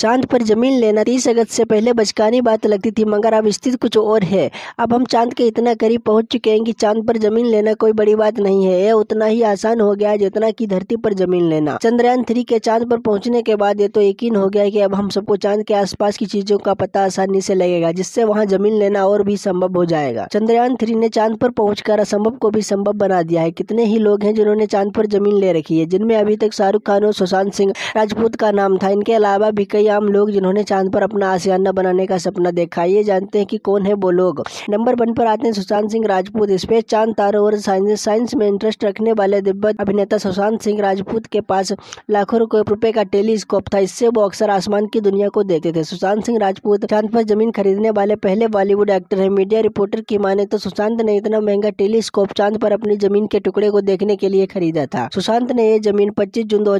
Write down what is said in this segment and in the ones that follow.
चांद पर जमीन लेना तीस अगस्त से पहले बचकानी बात लगती थी मगर अब स्थिति कुछ और है अब हम चांद के इतना करीब पहुंच चुके हैं कि चांद पर जमीन लेना कोई बड़ी बात नहीं है यह उतना ही आसान हो गया जितना की धरती पर जमीन लेना चंद्रयान थ्री के चांद पर पहुंचने के बाद ये तो यकीन हो गया कि अब हम सबको चांद के आसपास की चीजों का पता आसानी से लगेगा जिससे वहाँ जमीन लेना और भी संभव हो जाएगा चंद्रयान थ्री ने चांद पर पहुंचकर असंभव को भी संभव बना दिया है कितने ही लोग हैं जिन्होंने चांद पर जमीन ले रखी है जिनमें अभी तक शाहरुख खान और सुशांत सिंह राजपूत का नाम था इनके अलावा भी कई आम लोग जिन्होंने चांद पर अपना आसियाना बनाने का सपना देखा ये जानते हैं कि कौन है वो लोग नंबर वन पर आते हैं सुशांत सिंह राजपूत स्पेस चांद तारों और साइंस में इंटरेस्ट रखने वाले दिब्बत अभिनेता सुशांत सिंह राजपूत के पास लाखों रुपए का टेलीस्कोप था इससे वो अक्सर आसमान की दुनिया को देखते थे सुशांत सिंह राजपूत चांद पर जमीन खरीदने वाले पहले बॉलीवुड एक्टर है मीडिया रिपोर्टर की माने तो सुशांत ने इतना महंगा टेलीस्कोप चांद पर अपनी जमीन के टुकड़े को देखने के लिए खरीदा था सुशांत ने यह जमीन पच्चीस जून दो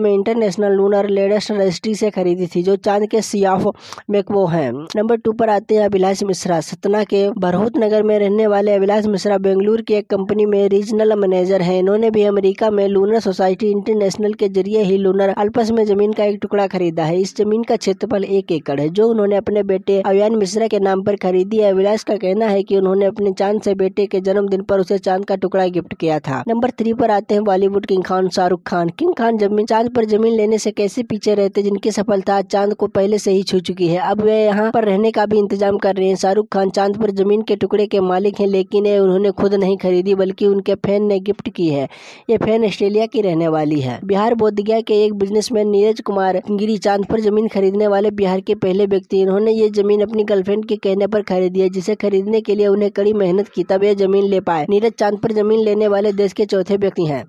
में इंटरनेशनल लूनर लेडेस्ट रजिस्ट्री से खरीदी थी जो चांद के सियाफ में वो है नंबर टू पर आते हैं अभिलाष मिश्रा सतना के बरहूत नगर में रहने वाले अभिलाष मिश्रा बेंगलुरु की एक कंपनी में रीजनल मैनेजर है इन्होंने भी अमेरिका में लूनर सोसाइटी इंटरनेशनल के जरिए ही लूनर अल्पस में जमीन का एक टुकड़ा खरीदा है इस जमीन का क्षेत्रफल एक एकड़ है जो उन्होंने अपने बेटे अवियान मिश्रा के नाम पर खरीदी है अभिलाष का कहना है की उन्होंने अपने चांद से बेटे के जन्मदिन पर उसे चांद का टुकड़ा गिफ्ट किया था नंबर थ्री पर आते हैं Bollywood king Khan Shahrukh Khan king Khan जमीन चांद पर जमीन लेने से कैसे पीछे रहते जिनके की सफलता चांद को पहले से ही छू चुकी है अब वे यहाँ पर रहने का भी इंतजाम कर रहे हैं शाहरुख खान चांद पर जमीन के टुकड़े के मालिक हैं लेकिन ये उन्होंने खुद नहीं खरीदी बल्कि उनके फैन ने गिफ्ट की है ये फैन ऑस्ट्रेलिया की रहने वाली है बिहार बोध के एक बिजनेसमैन नीरज कुमार गिरी चांद पर जमीन खरीदने वाले बिहार के पहले व्यक्ति इन्होंने ये जमीन अपनी गर्लफ्रेंड के कहने पर खरीदी है जिसे खरीदने के लिए उन्हें कड़ी मेहनत की तब ये जमीन ले पाए नीरज चांद पर जमीन लेने वाले देश के चौथे व्यक्ति हैं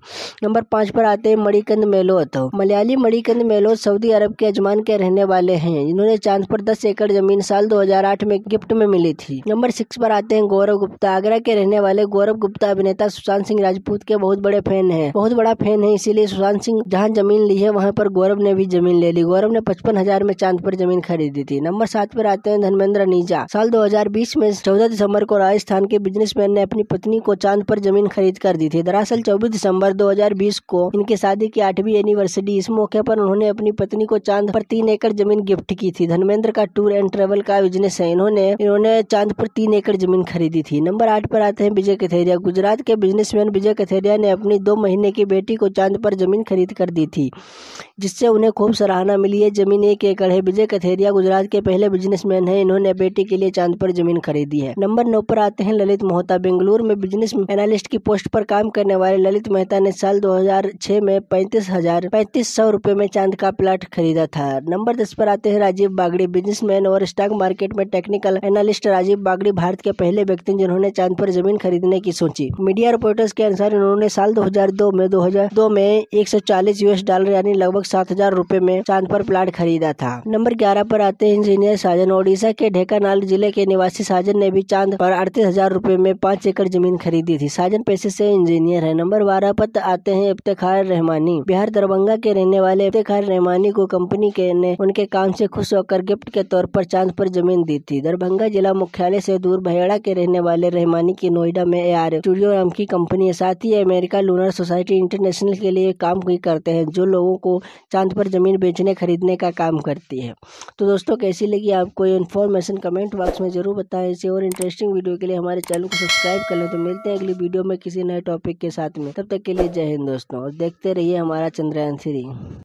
नंबर पाँच पर आते हैं मणिकंद मेलोत मलयाली मणिकंद मेलोत सऊदी अरब के यजमान के रहने वाले हैं इन्होंने चांद पर दस एकड़ जमीन साल 2008 में गिफ्ट में मिली थी नंबर सिक्स पर आते हैं गौरव गुप्ता आगरा के रहने वाले गौरव गुप्ता अभिनेता सुशांत सिंह राजपूत के बहुत बड़े फैन है बहुत बड़ा फैन है इसीलिए सुशांत सिंह जहाँ जमीन ली है वहाँ पर गौरव ने भी जमीन ले ली गौरव ने पचपन हजार में चांद पर जमीन खरीदी थी नंबर सात पर आते हैं धर्मेंद्र नीजा साल 2020 में 14 दिसंबर को राजस्थान के बिजनेसमैन ने अपनी पत्नी को चांद पर जमीन खरीद कर दी थी दरअसल 24 दिसंबर 2020 को इनकी शादी की आठवीं एनिवर्सरी इस मौके पर उन्होंने अपनी पत्नी को चांद चांद पर तीन एकड़ जमीन गिफ्ट की थी धर्मेंद्र का टूर एंड ट्रेवल का बिजनेस है इन्होंने इन्होंने चांद पर तीन एकड़ जमीन खरीदी थी नंबर आठ पर आते हैं विजय कथेरिया गुजरात के बिजनेसमैन विजय कथेरिया ने अपनी दो महीने की बेटी को चांद पर जमीन खरीद कर दी थी जिससे उन्हें खूब सराहना मिली है जमीन एक एकड़ है विजय कथेरिया गुजरात के पहले बिजनेसमैन है इन्होंने बेटी के लिए चांद पर जमीन खरीदी है नंबर नौ पर आते हैं ललित मोहता बेंगलुरु में बिजनेस एनालिस्ट की पोस्ट पर काम करने वाले ललित मेहता ने साल दो में पैंतीस हजार पैंतीस सौ रूपए में चांद का प्लाट खरीदा था नंबर दस पर आते हैं राजीव बागड़ी बिजनेसमैन और स्टॉक मार्केट में टेक्निकल एनालिस्ट राजीव बागड़ी भारत के पहले व्यक्ति जिन्होंने चांद पर जमीन खरीदने की सोची मीडिया रिपोर्टर्स के अनुसार इन्होंने साल 2002 में 2002 में 140 यूएस डॉलर यानी लगभग सात हजार रूपए में चांद पर प्लाट खरीदा था नंबर ग्यारह पर आते हैं इंजीनियर साजन ओडिशा के ढेकानाल जिले के निवासी साजन ने भी चांद पर अड़तीस हजार रूपए में पाँच एकड़ जमीन खरीदी थी साजन पैसे से इंजीनियर है नंबर बारह पर आते हैं इफ्तार रहमानी बिहार दरभंगा के रहने वाले इफ्तार रहमानी को कंपनी कंपनी के ने उनके काम से खुश होकर गिफ्ट के तौर पर चांद पर जमीन दी थी दरभंगा जिला मुख्यालय से दूर बहेड़ा के रहने वाले रहमानी की नोएडा में ए आर स्टूडियो नाम की कंपनी है साथ ही अमेरिका लूनर सोसाइटी इंटरनेशनल के लिए काम भी करते हैं जो लोगों को चांद पर जमीन बेचने खरीदने का काम करती है तो दोस्तों कैसी लगी आपको ये इन्फॉर्मेशन कमेंट बॉक्स में जरूर बताएं इसे और इंटरेस्टिंग वीडियो के लिए हमारे चैनल को सब्सक्राइब कर लें तो मिलते हैं अगली वीडियो में किसी नए टॉपिक के साथ में तब तक के लिए जय हिंद दोस्तों और देखते रहिए हमारा चंद्रयान थ्री